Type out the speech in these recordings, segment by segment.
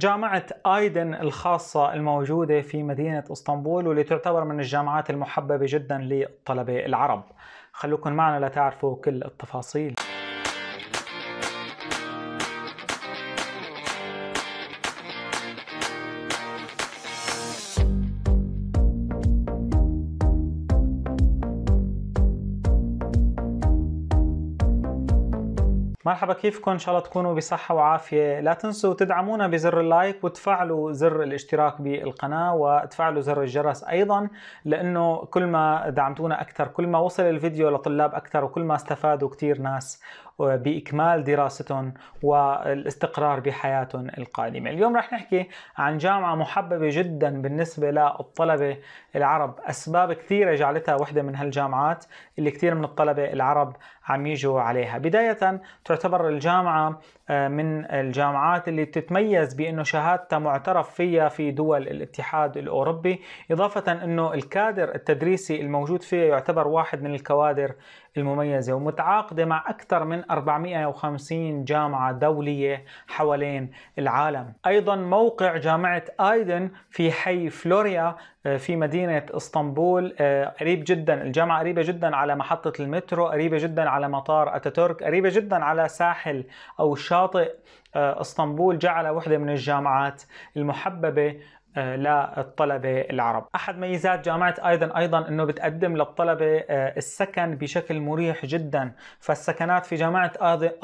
جامعة آيدن الخاصة الموجودة في مدينة اسطنبول واللي تعتبر من الجامعات المحببة جدا للطلبة العرب خلوكم معنا لتعرفوا كل التفاصيل مرحبا كيفكم ان شاء الله تكونوا بصحة وعافية لا تنسوا تدعمونا بزر اللايك وتفعلوا زر الاشتراك بالقناة وتفعلوا زر الجرس ايضا لانه كل ما دعمتونا اكثر كل ما وصل الفيديو لطلاب اكثر وكل ما استفادوا كثير ناس باكمال دراستهم والاستقرار بحياتهم القادمه. اليوم رح نحكي عن جامعه محببه جدا بالنسبه للطلبه العرب، اسباب كثيره جعلتها وحده من هالجامعات اللي كثير من الطلبه العرب عم يجوا عليها. بدايه تعتبر الجامعه آه، من الجامعات اللي بتتميز بأنه شهادتها معترف فيها في دول الاتحاد الأوروبي إضافة أنه الكادر التدريسي الموجود فيها يعتبر واحد من الكوادر المميزة ومتعاقدة مع أكثر من 450 جامعة دولية حوالين العالم أيضا موقع جامعة آيدن في حي فلوريا آه، في مدينة اسطنبول آه، قريب جدا الجامعة قريبة جدا على محطة المترو قريبة جدا على مطار أتاتورك قريبة جدا على ساحل أو شاطئ شاطئ آه، اسطنبول جعل وحده من الجامعات المحببه آه، للطلبة العرب أحد ميزات جامعة أيضا أيضا أنه بتقدم للطلبة آه، السكن بشكل مريح جدا فالسكنات في جامعة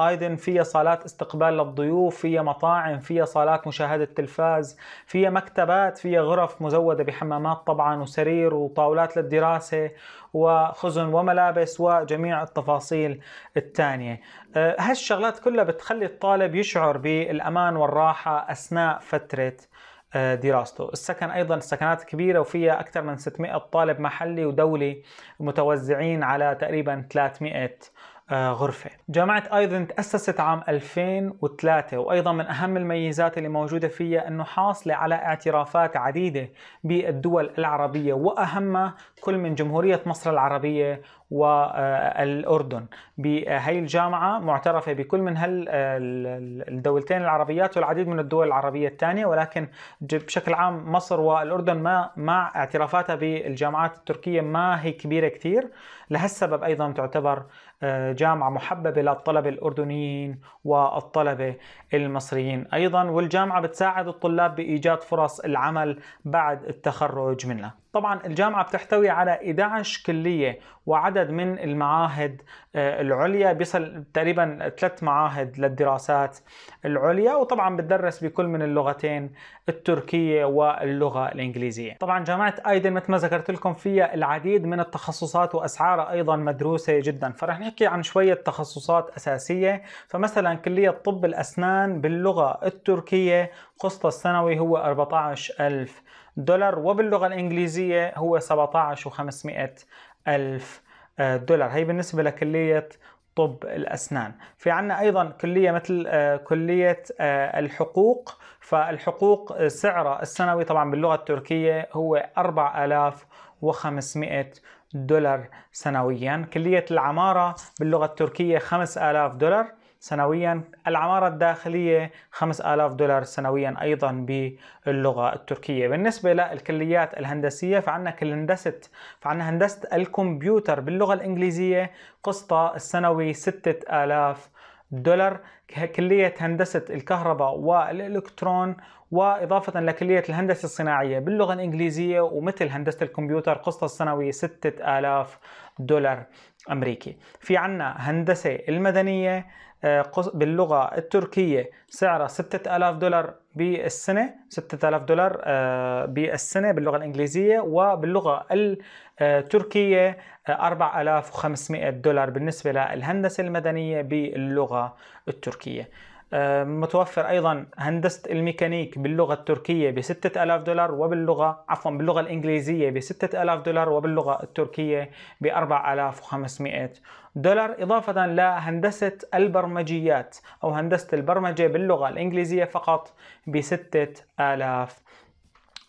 أيضا فيها صالات استقبال للضيوف فيها مطاعم فيها صالات مشاهدة تلفاز فيها مكتبات فيها غرف مزودة بحمامات طبعا وسرير وطاولات للدراسة وخزن وملابس وجميع التفاصيل الثانية آه، هالشغلات كلها بتخلي الطالب يشعر بالأمان والراحة أثناء فترة آه، دراسته السكن أيضا السكنات كبيرة وفيها أكثر من 600 طالب محلي ودولي متوزعين على تقريبا 300 آه، غرفة جامعة أيضا تأسست عام 2003 وأيضا من أهم الميزات اللي موجودة فيها أنه حاصلة على اعترافات عديدة بالدول العربية وأهمها كل من جمهورية مصر العربية والأردن بهي الجامعة معترفة بكل من الدولتين العربيات والعديد من الدول العربية الثانية ولكن بشكل عام مصر والأردن ما مع اعترافاتها بالجامعات التركية ما هي كبيرة كثير لهالسبب أيضا تعتبر آه، جامعة محببة للطلبة الأردنيين والطلبة المصريين أيضا والجامعة بتساعد الطلاب بإيجاد فرص العمل بعد التخرج منها طبعا الجامعة بتحتوي على 11 كلية وعدد عدد من المعاهد آه، العليا بيصل تقريبا ثلاث معاهد للدراسات العليا وطبعا بتدرس بكل من اللغتين التركية واللغة الإنجليزية طبعا جامعة أيدن مثل ما ذكرت لكم فيها العديد من التخصصات وأسعارها أيضا مدروسة جدا فرح نحكي عن شوية تخصصات أساسية فمثلا كلية طب الأسنان باللغة التركية قسط السنوي هو 14000 دولار وباللغة الإنجليزية هو 17500 ألف آه، دولار هي بالنسبة لكلية طب الأسنان في عنا أيضا كلية مثل آه، كلية آه، الحقوق فالحقوق سعره السنوي طبعا باللغة التركية هو 4500 دولار سنويا كلية العمارة باللغة التركية 5000 دولار سنويا العمارة الداخلية 5000 دولار سنويا أيضا باللغة التركية بالنسبة للكليات الهندسية فعنا كلندسة فعنا هندسة الكمبيوتر باللغة الإنجليزية قسطة السنوي 6000 دولار كلية هندسة الكهرباء والإلكترون وإضافة لكلية الهندسة الصناعية باللغة الإنجليزية ومثل هندسة الكمبيوتر قسطة السنوي 6000 دولار أمريكي في عنا هندسة المدنية آه، باللغة التركية سعرها 6000 دولار بالسنة 6000 دولار آه، بالسنة باللغة الإنجليزية وباللغة التركية 4500 آه، دولار بالنسبة للهندسة المدنية باللغة التركية آه، متوفر ايضا هندسه الميكانيك باللغه التركيه ب 6000 دولار وباللغه عفوا باللغه الانجليزيه ب 6000 دولار وباللغه التركيه ب 4500 دولار اضافه لهندسه البرمجيات او هندسه البرمجه باللغه الانجليزيه فقط ب 6000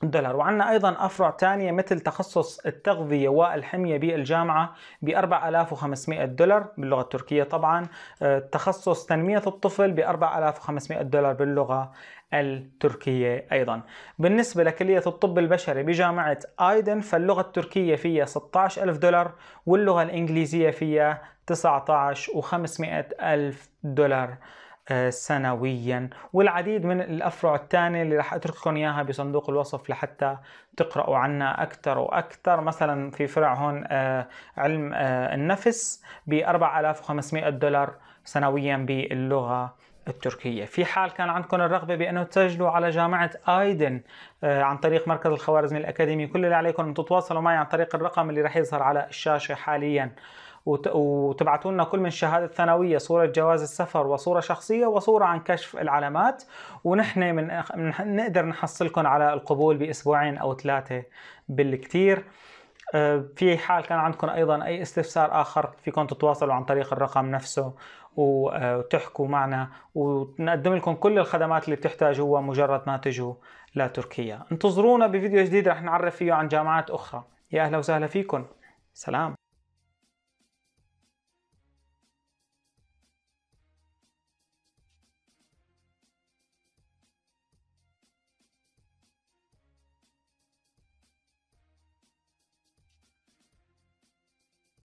دولار وعندنا ايضا افرع ثانيه مثل تخصص التغذيه والحميه بالجامعه ب 4500 دولار باللغه التركيه طبعا آه، تخصص تنميه الطفل ب 4500 دولار باللغه التركية أيضا بالنسبة لكلية الطب البشري بجامعة آيدن فاللغة التركية فيها 16 ألف دولار واللغة الإنجليزية فيها 19 و500 ألف دولار آه، سنويا والعديد من الافرع الثانيه اللي راح اترك لكم اياها بصندوق الوصف لحتى تقراوا عنها اكثر واكثر مثلا في فرع هون آه، علم آه، النفس ب 4500 دولار سنويا باللغه التركية في حال كان عندكم الرغبة بأنه تسجلوا على جامعة آيدن عن طريق مركز الخوارزمي الأكاديمي كل اللي عليكم أن تتواصلوا معي عن طريق الرقم اللي راح يظهر على الشاشة حاليا وتبعتوا لنا كل من شهادة ثانوية صورة جواز السفر وصورة شخصية وصورة عن كشف العلامات ونحن من نقدر نحصلكم على القبول بأسبوعين أو ثلاثة بالكثير آه، في حال كان عندكم ايضا اي استفسار اخر فيكم تتواصلوا عن طريق الرقم نفسه وتحكوا آه، معنا ونقدم لكم كل الخدمات اللي بتحتاجوها مجرد ما تجوا لتركيا انتظرونا بفيديو جديد رح نعرف فيه عن جامعات اخرى يا اهلا وسهلا فيكم سلام